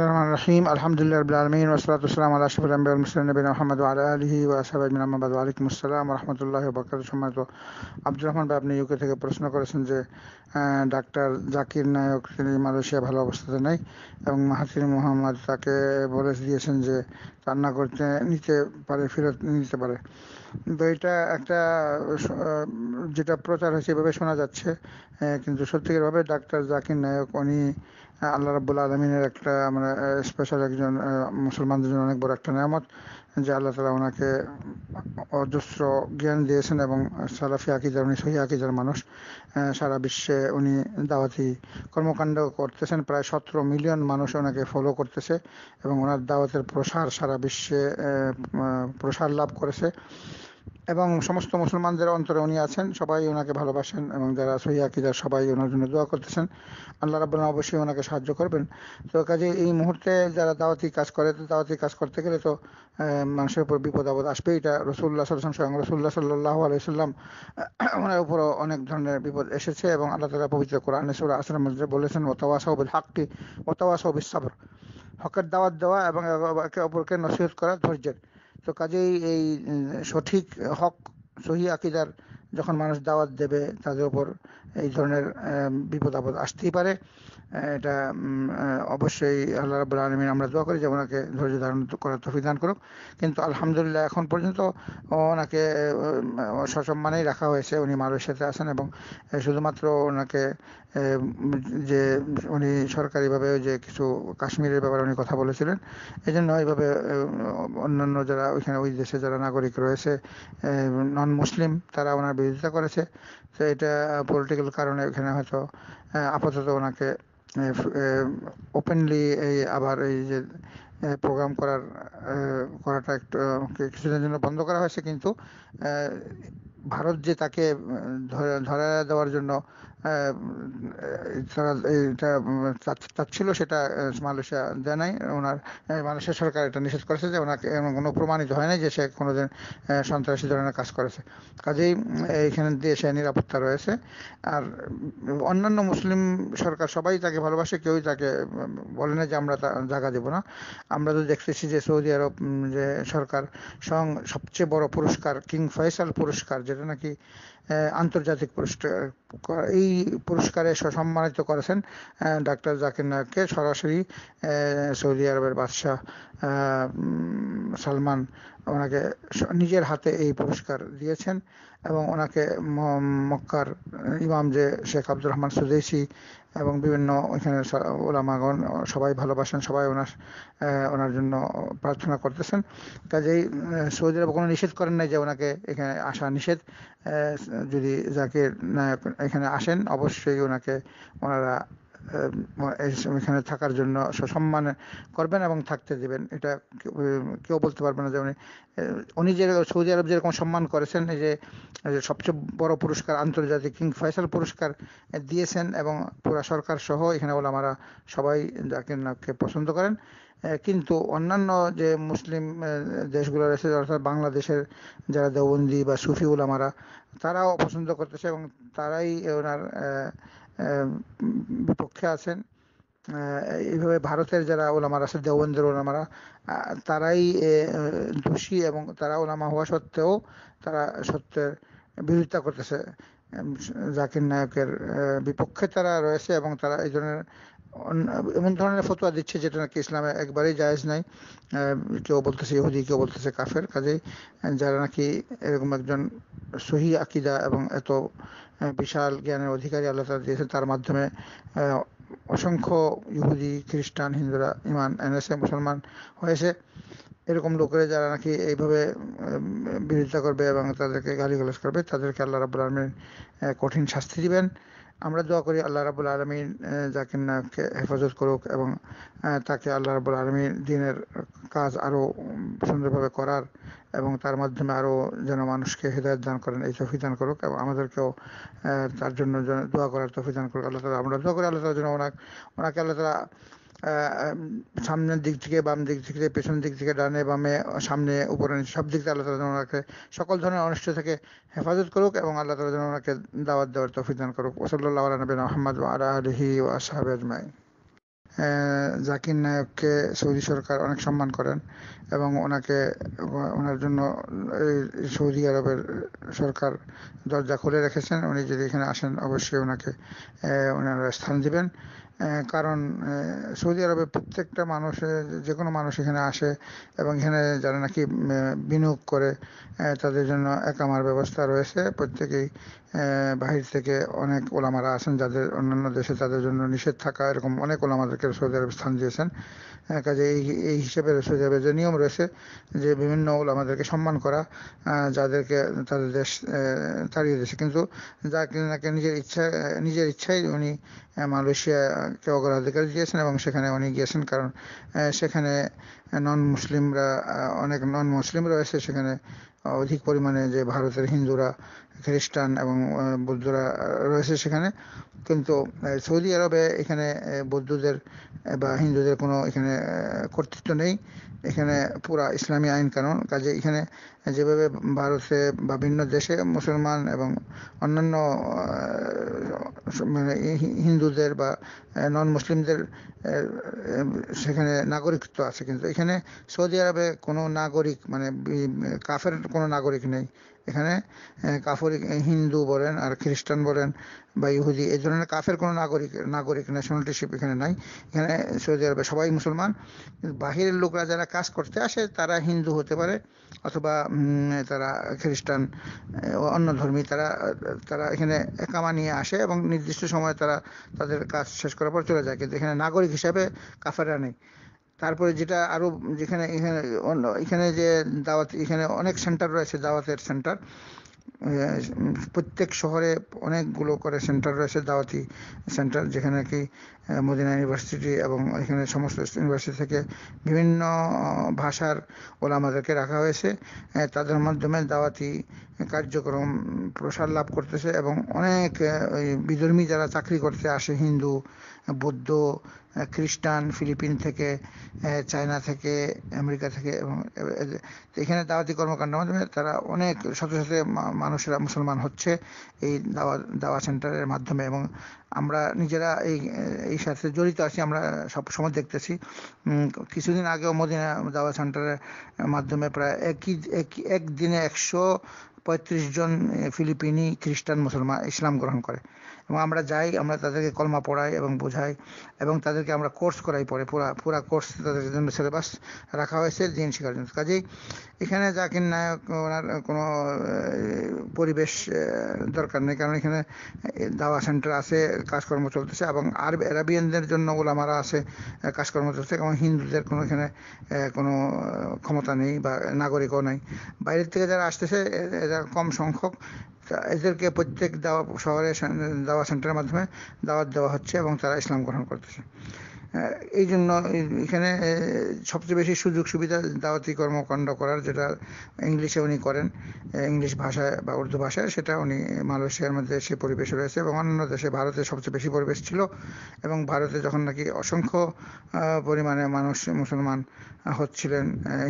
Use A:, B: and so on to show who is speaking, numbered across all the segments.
A: রহমান রহিম আপনি ইউকে থেকে প্রশ্ন করেছেন যে ডাক্তার জাকির নায়ক তিনি মালয়েশিয়া ভালো অবস্থাতে নেই এবং মাহাতির মোহাম্মদ তাকে বলে দিয়েছেন যে রান্না করতে নিতে পারে ফেরত নিতে পারে কিন্তু এটা একটা যেটা প্রচার হয়েছে এভাবে শোনা যাচ্ছে কিন্তু সত্যিকারভাবে ডাক্তার জাকির নায়ক উনি আল্লাহ রাবুল আলমিনের একটা আমরা মানে, স্পেশাল একজন মুসলমানদের জন্য অনেক বড় একটা নিয়ামত যে আল্লাহ তালা ওনাকে অজস্র জ্ঞান দিয়েছেন এবং সালাফি আকিদার উনি সহি আকিদার মানুষ সারা বিশ্বে উনি দাওয়াতি কর্মকাণ্ড করতেছেন প্রায় সতেরো মিলিয়ন মানুষ ওনাকে ফলো করতেছে এবং ওনার দাওয়াতের প্রসার সারা সারা বিশ্বে প্রসার লাভ করেছে এবং সমস্ত মুসলমানদের অন্তরে উনি আছেন সবাই ওনাকে ভালোবাসেন এবং যারা সহিদার সবাই ওনার জন্য দোয়া করতেছেন আল্লাহ রাবুল্লাহ অবশ্যই ওনাকে সাহায্য করবেন তো কাজে এই মুহূর্তে যারা দাওয়াতি কাজ করে দাওয়াতি কাজ করতে গেলে তো মানুষের উপর বিপদ আপদ আসবে এটা রসুল্লাহ সাল্লাম স্বয়ং রসুল্লাহ সাল্লাহ আলাইসাল্লাম ওনার উপরও অনেক ধরনের বিপদ এসেছে এবং আল্লাহ তালা পবিত্র কোরআন সুরা আসলাম বলেছেন ওতাওয়াসাহ হাক্কি ওতাওয়াসাহ সাবর হকের দাওয়াত দেওয়া এবং একে অপরকে নসিহত করা ধৈর্যের তো কাজেই এই সঠিক হক সহি আকিদার যখন মানুষ দাওয়াত দেবে তাদের উপর এই ধরনের বিপদ আপদ আসতেই পারে এটা অবশ্যই আল্লাহ রাবুল আলমিন আমরা দোয়া করি যে ওনাকে ধৈর্য ধারণ করার তফিদান করুক কিন্তু আলহামদুলিল্লাহ এখন পর্যন্ত ওনাকে সসম্মানেই রাখা হয়েছে উনি মালয়েশিয়াতে আছেন এবং শুধুমাত্র ওনাকে যে উনি সরকারিভাবে যে কিছু কাশ্মীরের ব্যাপারে উনি কথা বলেছিলেন এই জন্য এইভাবে অন্যান্য যারা ওইখানে ওই দেশে যারা নাগরিক রয়েছে নন মুসলিম তারা ওনার বিরোধিতা করেছে তো এটা পলিটিক্যাল কারণে এখানে হয়তো আপাতত ওনাকে ওপেনলি এই আবার এই যে প্রোগ্রাম করার করাটা একটু কিছুদিনের জন্য বন্ধ করা হয়েছে কিন্তু ভারত যে তাকে ধরা দেওয়ার জন্য চাচ্ছিল হ্যাঁ, সেটা মালয়েশিয়া দেয় নাই ওনার মালয়েশিয়া সরকার এটা নিষেধ করেছে যে ওনাকে কোনো প্রমাণিত হয় নাই যে সে কোনোদিন সন্ত্রাসী ধরনের কাজ করেছে কাজেই এইখানে দেশে নিরাপত্তা রয়েছে আর অন্যান্য মুসলিম সরকার সবাই তাকে ভালোবাসে কেউই তাকে বলে না যে আমরা জায়গা দেব না আমরা তো দেখতেছি যে সৌদি আরব যে সরকার সং সবচেয়ে বড় পুরস্কার কিং ফয়সাল পুরস্কার যেটা নাকি আন্তর্জাতিক পুরস্কার এই পুরস্কারে সসম্মানিত করেছেন ডাক্তার জাকির নায়ককে সরাসরি সৌদি আরবের বাদশাহ সালমান ওনাকে নিজের হাতে এই পুরস্কার দিয়েছেন এবং ওনাকে মক্কার ইমাম যে শেখ আব্দুর রহমান সুদেশি এবং বিভিন্ন ওইখানে ওলামাগণ সবাই ভালোবাসেন সবাই ওনার ওনার জন্য প্রার্থনা করতেছেন কাজেই সৌদি আরব কোনো নিষেধ করেন নাই যে ওনাকে এখানে আসা নিষেধ যদি জাকির নায়ক এখানে আসেন অবশ্যই ওনাকে ওনারা এখানে থাকার জন্য সম্মান করবেন এবং থাকতে দেবেন এটা কেউ বলতে পারবে না যে উনি উনি যে সৌদি আরব যেরকম সম্মান করেছেন যে সবচেয়ে বড় পুরস্কার আন্তর্জাতিক কিং ফয়সাল পুরস্কার দিয়েছেন এবং পুরা সরকার সহ এখানে বলে আমরা সবাই জাকিরনাথকে পছন্দ করেন কিন্তু অন্যান্য যে মুসলিম দেশগুলো রয়েছে অর্থাৎ বাংলাদেশের যারা দেওবন্দি বা সুফি উলামারা তারাও পছন্দ করতেছে এবং তারাই ওনার বিপক্ষে আছেন এইভাবে ভারতের যারা ওলামারা আছে দেওবন্দের ওলামারা তারাই দোষী এবং তারা ওলামা হওয়া সত্ত্বেও তারা সত্যের বিরোধিতা করতেছে জাকির নায়কের বিপক্ষে তারা রয়েছে এবং তারা এই ধরনের এমন ধরনের ফতোয়া দিচ্ছে যেটা নাকি ইসলামে একবারেই জায়েজ নাই কেউ বলতেছে ইহুদি কেউ বলতেছে কাফের কাজেই যারা নাকি এরকম একজন সহি আকিদা এবং এত বিশাল জ্ঞানের অধিকারী আল্লাহ তালা দিয়েছেন তার মাধ্যমে অসংখ্য ইহুদি খ্রিস্টান হিন্দুরা ইমান এনেছে মুসলমান হয়েছে এরকম লোকেরা যারা নাকি এইভাবে বিরোধিতা করবে এবং তাদেরকে গালিগালাজ করবে তাদেরকে আল্লাহ রাবুল আলমীর কঠিন শাস্তি দিবেন আমরা দোয়া করি আল্লাহ রাবুল আলমিন জাকির নায়ককে হেফাজত করুক এবং তাকে আল্লাহ রাবুল আলমীর দিনের কাজ আরও সুন্দরভাবে করার এবং তার মাধ্যমে আরও যেন মানুষকে হৃদায়ত দান করেন এই তফি দান করুক এবং আমাদেরকেও তার জন্য দোয়া করার তফি দান করুক আল্লাহ তালা আমরা দোয়া করি আল্লাহ তালা যেন ওনাকে ওনাকে আল্লাহ তালা সামনের দিক থেকে বাম দিক থেকে পেছন দিক থেকে ডানে বামে সামনে উপরে সব দিক থেকে আল্লাহ তালা যেন ওনাকে সকল ধরনের অনিষ্ট থেকে হেফাজত করুক এবং আল্লাহ তালা যেন ওনাকে দাওয়াত দেওয়ার তৌফিক দান করুক ওসল্লাহ আলবিন আহমদ আলা আলহি ওয়াসাহাব আজমাই জাকির নায়ককে সৌদি সরকার অনেক সম্মান করেন এবং ওনাকে ওনার জন্য সৌদি আরবের সরকার দরজা খুলে রেখেছেন উনি যদি এখানে আসেন অবশ্যই ওনাকে ওনারা স্থান দিবেন কারণ সৌদি আরবে প্রত্যেকটা মানুষ যে কোনো মানুষ এখানে আসে এবং এখানে যারা নাকি বিনিয়োগ করে তাদের জন্য একামার ব্যবস্থা রয়েছে প্রত্যেকেই বাহির থেকে অনেক ওলামারা আসেন যাদের অন্যান্য দেশে তাদের জন্য নিষেধ থাকা এরকম অনেক ওলামাদেরকে সৌদি আরবে স্থান দিয়েছেন হ্যাঁ, কাজে এই এই হিসেবে সৌদি যে নিয়ম রয়েছে যে বিভিন্ন আমাদেরকে সম্মান করা যাদেরকে তাদের দেশ তাড়িয়ে দিয়েছে কিন্তু যা কিনাকে নিজের ইচ্ছা নিজের ইচ্ছাই উনি মালয়েশিয়াকে অগ্রাধিকার দিয়েছেন এবং সেখানে উনি গিয়েছেন কারণ সেখানে নন মুসলিমরা অনেক নন মুসলিমরা এসে সেখানে অধিক পরিমাণে যে ভারতের হিন্দুরা খ্রিস্টান এবং বৌদ্ধরা রয়েছে সেখানে কিন্তু সৌদি আরবে এখানে বৌদ্ধদের বা হিন্দুদের কোনো এখানে কর্তৃত্ব নেই এখানে পুরা ইসলামী আইন কানুন কাজে এখানে যেভাবে ভারতে বা ভিন্ন দেশে মুসলমান এবং অন্যান্য মানে হিন্দুদের বা নন মুসলিমদের সেখানে নাগরিকত্ব আছে কিন্তু এখানে এখানে সৌদি আরবে কোনো নাগরিক মানে কাফের কোনো নাগরিক নেই এখানে কাফর হিন্দু বলেন আর খ্রিস্টান বলেন বা ইহুদি এই ধরনের কাফের কোনো নাগরিক নাগরিক ন্যাশনালিটিশিপ এখানে নাই এখানে সৌদি আরবে সবাই মুসলমান বাহিরের লোকরা যারা কাজ করতে আসে তারা হিন্দু হতে পারে অথবা তারা খ্রিস্টান অন্য ধর্মী তারা তারা এখানে একামা নিয়ে আসে এবং নির্দিষ্ট সময়ে তারা তাদের কাজ শেষ করার পর চলে যায় কিন্তু এখানে নাগরিক হিসাবে কাফেররা নেই তারপরে যেটা আরো যেখানে এখানে এখানে যে দাওয়াত এখানে অনেক সেন্টার রয়েছে দাওয়াতের সেন্টার প্রত্যেক শহরে অনেকগুলো করে সেন্টার রয়েছে দাওয়াতি সেন্টার যেখানে কি মদিনা ইউনিভার্সিটি এবং এখানে সমস্ত ইউনিভার্সিটি থেকে বিভিন্ন ভাষার ওলামাদেরকে রাখা হয়েছে তাদের মাধ্যমে দাওয়াতি কার্যক্রম প্রসার লাভ করতেছে এবং অনেক বিধর্মী যারা চাকরি করতে আসে হিন্দু বৌদ্ধ খ্রিস্টান ফিলিপিন থেকে চায়না থেকে আমেরিকা থেকে এবং এখানে দাওয়াতি কর্মকাণ্ডের মাধ্যমে তারা অনেক সাথে সাথে মানুষেরা মুসলমান হচ্ছে এই দাওয়া দাওয়া সেন্টারের মাধ্যমে এবং আমরা নিজেরা এই এই সাথে জড়িত আছি আমরা সব সময় দেখতেছি কিছুদিন আগেও মদিনা দাওয়া সেন্টারের মাধ্যমে প্রায় একই একদিনে একশো পঁয়ত্রিশ জন ফিলিপিনি খ্রিস্টান মুসলমান ইসলাম গ্রহণ করে এবং আমরা যাই আমরা তাদেরকে কলমা পড়াই এবং বোঝাই এবং তাদেরকে আমরা কোর্স করাই পরে পুরা পুরা কোর্স তাদের জন্য সিলেবাস রাখা হয়েছে দিন শেখার জন্য কাজেই এখানে জাকির নায়ক ওনার কোনো পরিবেশ দরকার নেই কারণ এখানে দাওয়া সেন্টার আছে কাজকর্ম চলতেছে এবং আরব অ্যারাবিয়ানদের জন্য ওলামারা আছে কাজকর্ম চলছে এবং হিন্দুদের কোনো এখানে কোনো ক্ষমতা নেই বা নাগরিকও নেই বাইরের থেকে যারা আসতেছে এরা কম সংখ্যক এদেরকে প্রত্যেক দাওয়া শহরে দাওয়া সেন্টারের মাধ্যমে দাওয়াত দেওয়া হচ্ছে এবং তারা ইসলাম গ্রহণ করতেছে এই জন্য এখানে সবচেয়ে বেশি সুযোগ সুবিধা দাওয়াতি কর্মকাণ্ড করার যেটা ইংলিশে উনি করেন ইংলিশ ভাষায় বা উর্দু ভাষায় সেটা উনি মালয়েশিয়ার মধ্যে সে পরিবেশে রয়েছে এবং অন্যান্য দেশে ভারতে সবচেয়ে বেশি পরিবেশ ছিল এবং ভারতে যখন নাকি অসংখ্য পরিমাণে মানুষ মুসলমান হচ্ছিলেন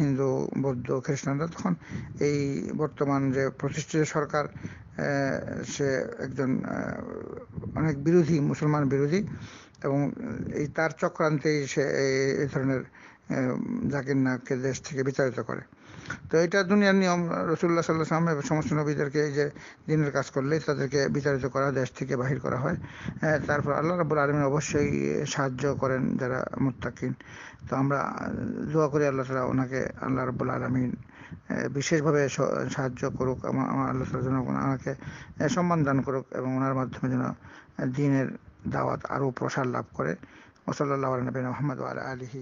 A: হিন্দু বৌদ্ধ খ্রিস্টানরা তখন এই বর্তমান যে প্রতিষ্ঠিত সরকার সে একজন অনেক বিরোধী মুসলমান বিরোধী এবং এই তার চক্রান্তেই সে এই ধরনের জাকির নাককে দেশ থেকে বিতাড়িত করে তো এটা দুনিয়ার নিয়ম রসুল্লাহ সাল্লাহ সাল্লাম এবং সমস্ত নবীদেরকে এই যে দিনের কাজ করলেই তাদেরকে বিতাড়িত করা দেশ থেকে বাহির করা হয় তারপর আল্লাহ রাবুল আলমী অবশ্যই সাহায্য করেন যারা মুত্তাকিন তো আমরা দোয়া করি আল্লাহ তালা ওনাকে আল্লাহ রাবুল আলমিন বিশেষভাবে সাহায্য করুক আমার আল্লাহ তালা যেন ওনাকে সম্মান দান করুক এবং ওনার মাধ্যমে যেন দিনের দাওয়াত আরও প্রসার লাভ করে ওসল্লা নবীন মোহাম্মদ আলহি